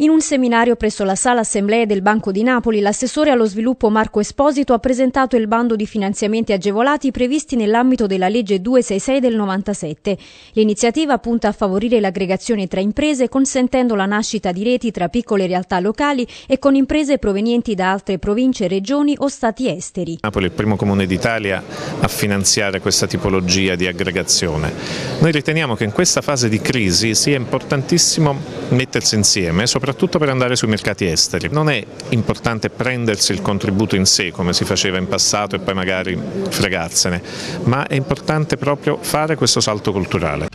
In un seminario presso la Sala Assemblee del Banco di Napoli, l'assessore allo sviluppo Marco Esposito ha presentato il bando di finanziamenti agevolati previsti nell'ambito della legge 266 del 97. L'iniziativa punta a favorire l'aggregazione tra imprese consentendo la nascita di reti tra piccole realtà locali e con imprese provenienti da altre province, regioni o stati esteri. Napoli è il primo comune d'Italia a finanziare questa tipologia di aggregazione. Noi riteniamo che in questa fase di crisi sia importantissimo mettersi insieme, soprattutto soprattutto per andare sui mercati esteri. Non è importante prendersi il contributo in sé come si faceva in passato e poi magari fregarsene, ma è importante proprio fare questo salto culturale.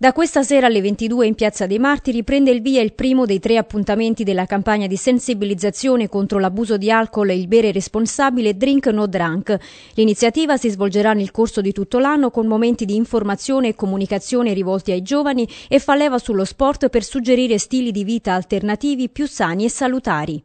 Da questa sera alle 22 in Piazza dei Martiri prende il via il primo dei tre appuntamenti della campagna di sensibilizzazione contro l'abuso di alcol e il bere responsabile Drink No Drunk. L'iniziativa si svolgerà nel corso di tutto l'anno con momenti di informazione e comunicazione rivolti ai giovani e fa leva sullo sport per suggerire stili di vita alternativi più sani e salutari.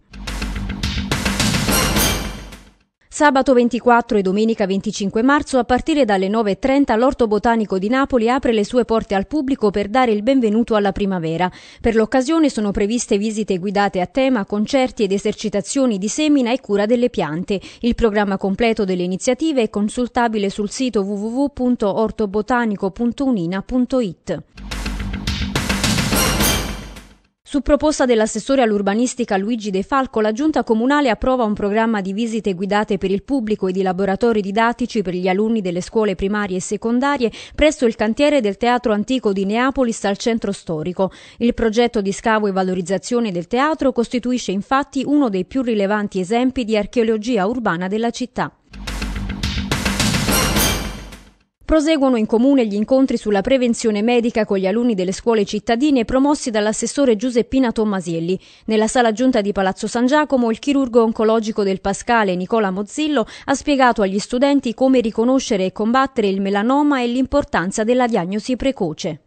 Sabato 24 e domenica 25 marzo a partire dalle 9.30 l'Orto Botanico di Napoli apre le sue porte al pubblico per dare il benvenuto alla primavera. Per l'occasione sono previste visite guidate a tema, concerti ed esercitazioni di semina e cura delle piante. Il programma completo delle iniziative è consultabile sul sito www.ortobotanico.unina.it. Su proposta dell'assessore all'urbanistica Luigi De Falco, la Giunta Comunale approva un programma di visite guidate per il pubblico e di laboratori didattici per gli alunni delle scuole primarie e secondarie presso il cantiere del Teatro Antico di Neapolis al centro storico. Il progetto di scavo e valorizzazione del teatro costituisce infatti uno dei più rilevanti esempi di archeologia urbana della città. Proseguono in comune gli incontri sulla prevenzione medica con gli alunni delle scuole cittadine promossi dall'assessore Giuseppina Tommasielli. Nella sala giunta di Palazzo San Giacomo il chirurgo oncologico del Pascale Nicola Mozzillo ha spiegato agli studenti come riconoscere e combattere il melanoma e l'importanza della diagnosi precoce.